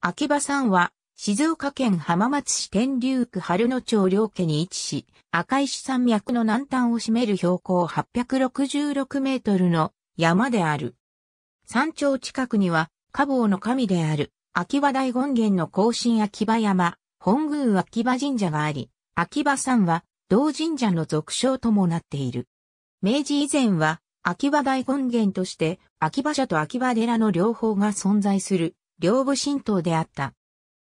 秋葉山は、静岡県浜松市天竜区春野町両家に位置し、赤石山脈の南端を占める標高866メートルの山である。山頂近くには、花房の神である、秋葉大権現の後進秋葉山、本宮秋葉神社があり、秋葉山は、同神社の俗称ともなっている。明治以前は、秋葉大権現として、秋葉社と秋葉寺の両方が存在する両部神道であった。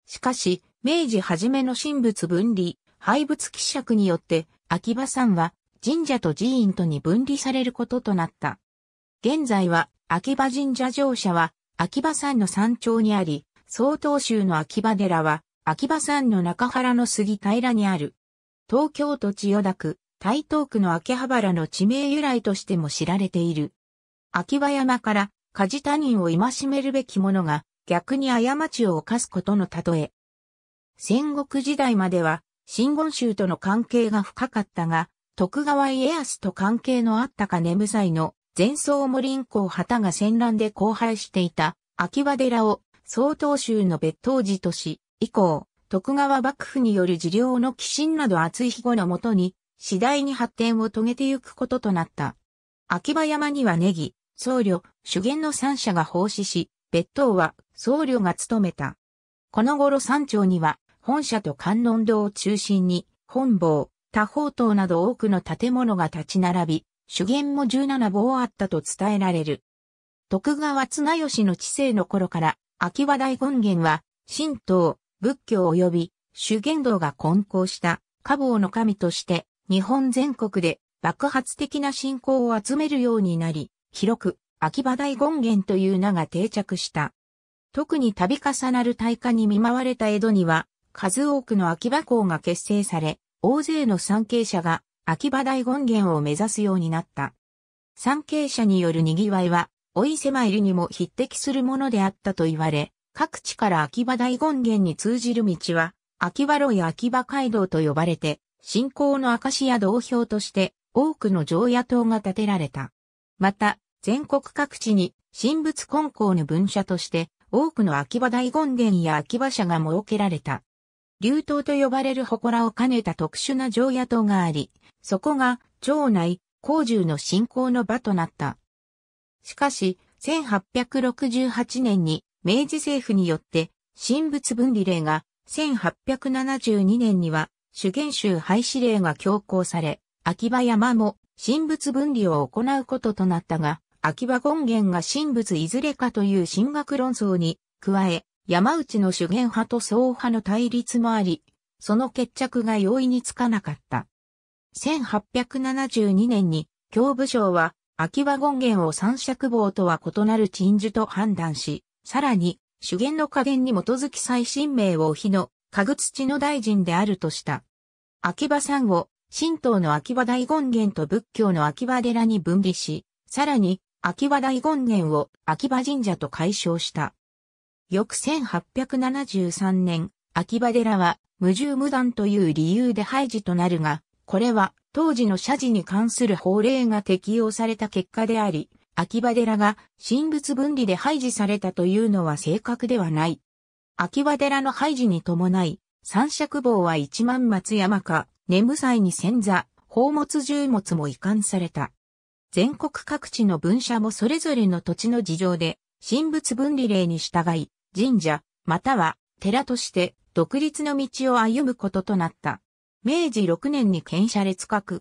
しかし、明治初めの神仏分離、廃仏希釈によって、秋葉山は神社と寺院とに分離されることとなった。現在は、秋葉神社庁舎は、秋葉山の山頂にあり、曹洞宗の秋葉寺は、秋葉山の中原の杉平にある。東京都千代田区、台東区の秋葉原の地名由来としても知られている。秋葉山から、梶谷を戒めるべきものが、逆に過ちを犯すことの例え。戦国時代までは、真言宗との関係が深かったが、徳川家康と関係のあったか眠祭の前奏森林公旗が戦乱で荒廃していた秋葉寺を曹洞宗の別当寺とし、以降、徳川幕府による治療の寄進など厚い庇護のもとに、次第に発展を遂げてゆくこととなった。秋葉山にはネギ、僧侶、修験の三者が奉仕し、別当は僧侶が務めた。この頃山頂には、本社と観音堂を中心に、本坊、多宝塔など多くの建物が立ち並び、主言も17坊あったと伝えられる。徳川綱吉の治世の頃から、秋葉大権現は、神道、仏教及び修験道が混交した家坊の神として、日本全国で爆発的な信仰を集めるようになり、広く秋葉大権現という名が定着した。特に度重なる大火に見舞われた江戸には、数多くの秋葉港が結成され、大勢の参詣者が秋葉大権現を目指すようになった。参詣者による賑わいは、お伊勢参りにも匹敵するものであったと言われ、各地から秋葉大権現に通じる道は、秋葉路や秋葉街道と呼ばれて、信仰の証や道標として多くの常夜灯が建てられた。また、全国各地に神仏根校の分社として多くの秋葉大権殿や秋葉社が設けられた。流頭と呼ばれる祠を兼ねた特殊な城野棟があり、そこが町内、工獣の信仰の場となった。しかし、1868年に明治政府によって神仏分離令が、1872年には主元州廃止令が強行され、秋葉山も神仏分離を行うこととなったが、秋葉権現が神仏いずれかという神学論争に、加え、山内の主言派と総派の対立もあり、その決着が容易につかなかった。1872年に、教部省は、秋葉権現を三尺棒とは異なる鎮守と判断し、さらに、主言の加減に基づき最新名を日の、家具土の大臣であるとした。秋葉さんを、神道の秋葉大権現と仏教の秋葉寺に分離し、さらに、秋葉大権現を秋葉神社と解消した。翌1873年、秋葉寺は無重無断という理由で廃寺となるが、これは当時の社寺に関する法令が適用された結果であり、秋葉寺が神仏分離で廃寺されたというのは正確ではない。秋葉寺の廃寺に伴い、三尺坊は一万松山か、眠祭に千座、宝物重物も移管された。全国各地の分社もそれぞれの土地の事情で、神仏分離令に従い、神社、または寺として独立の道を歩むこととなった。明治6年に県社列閣。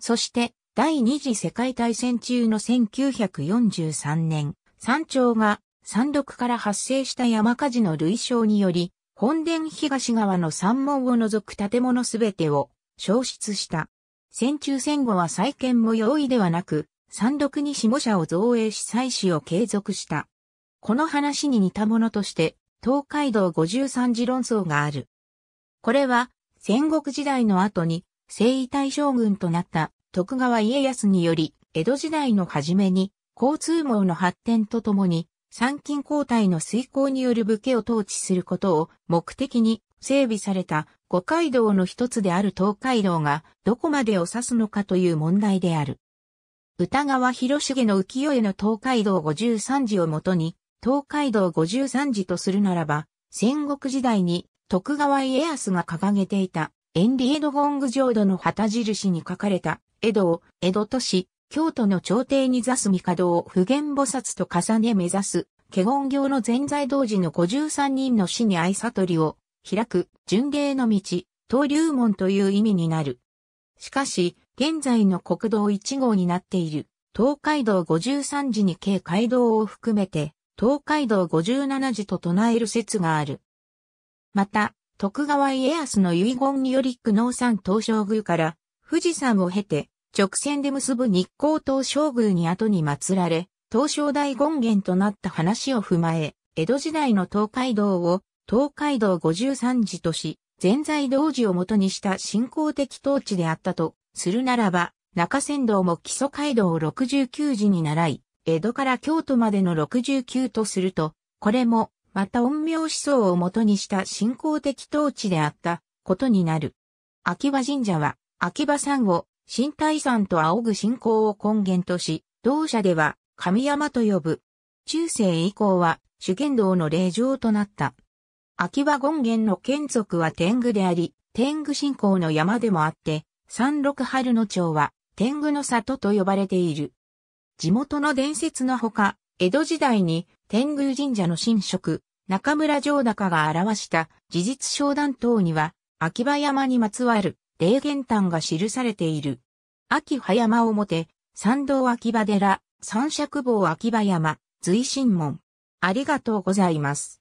そして、第二次世界大戦中の1943年、山頂が山麓から発生した山火事の類焼により、本殿東側の山門を除く建物すべてを消失した。戦中戦後は再建も容易ではなく、三六に下社を造営し祭祀を継続した。この話に似たものとして、東海道五十三次論争がある。これは、戦国時代の後に、征夷大将軍となった徳川家康により、江戸時代の初めに、交通網の発展とともに、参勤交代の遂行による武家を統治することを目的に整備された五街道の一つである東海道がどこまでを指すのかという問題である。歌川広重の浮世絵の東海道五十三時をもとに、東海道五十三時とするならば、戦国時代に徳川家康が掲げていた、エンリエドゴング浄土の旗印に書かれた、江戸を、江戸都市、京都の朝廷に座す帝を普賢菩薩と重ね目指す、華厳行の全在同時の五十三人の死に愛悟りを開く、巡礼の道、登竜門という意味になる。しかし、現在の国道1号になっている、東海道53時に計街道を含めて、東海道57時と唱える説がある。また、徳川家康の遺言により久能山東照宮から富士山を経て直線で結ぶ日光東照宮に後に祀られ、東照大権現となった話を踏まえ、江戸時代の東海道を東海道五十三寺とし、全在道寺をもとにした信仰的統治であったと、するならば、中山道も基礎街道を十九時に習い、江戸から京都までの六十九とすると、これも、また陰陽思想をもとにした信仰的統治であったことになる。秋葉神社は、秋葉山を、新大山と仰ぐ信仰を根源とし、同社では、神山と呼ぶ。中世以降は、主権道の霊場となった。秋葉権現の眷属は天狗であり、天狗信仰の山でもあって、三六春の町は天狗の里と呼ばれている。地元の伝説のほか、江戸時代に天狗神社の神職、中村城高が表した事実商談等には、秋葉山にまつわる霊言譚が記されている。秋葉山表、参道秋葉寺、三尺坊秋葉山、随神門。ありがとうございます。